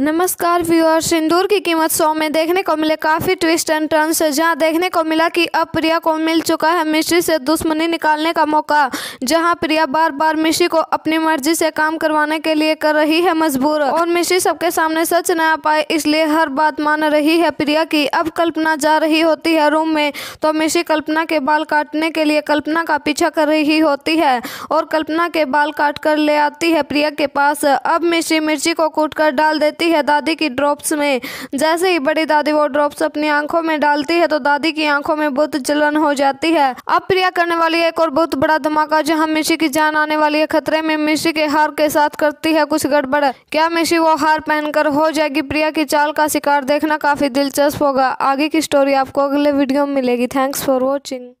नमस्कार व्यूअर सिंदूर की कीमत शो में देखने को मिले काफ़ी ट्विस्ट एंड टर्न से जहां देखने को मिला कि अब प्रिया को मिल चुका है मिश्री से दुश्मनी निकालने का मौका जहां प्रिया बार बार मिश्री को अपनी मर्जी से काम करवाने के लिए कर रही है मजबूर और मिश्री सबके सामने सच न आ पाए इसलिए हर बात मान रही है प्रिया की अब कल्पना जा रही होती है रूम में तो मिश्री कल्पना के बाल काटने के लिए कल्पना का पीछा कर रही होती है और कल्पना के बाल काट कर ले आती है प्रिया के पास अब मिश्री मिर्ची को कूट कर डाल देती जाती है दादी की ड्रॉप्स में जैसे ही बड़ी दादी वो ड्रॉप्स अपनी आंखों में डालती है तो दादी की आंखों में बहुत जलन हो जाती है अब प्रिया करने वाली एक और बहुत बड़ा धमाका जहाँ मिशी की जान आने वाली है खतरे में मिशी के हार के साथ करती है कुछ गड़बड़ क्या मिशी वो हार पहनकर हो जाएगी प्रिया की चाल का शिकार देखना काफी दिलचस्प होगा आगे की स्टोरी आपको अगले वीडियो में मिलेगी थैंक्स फॉर वॉचिंग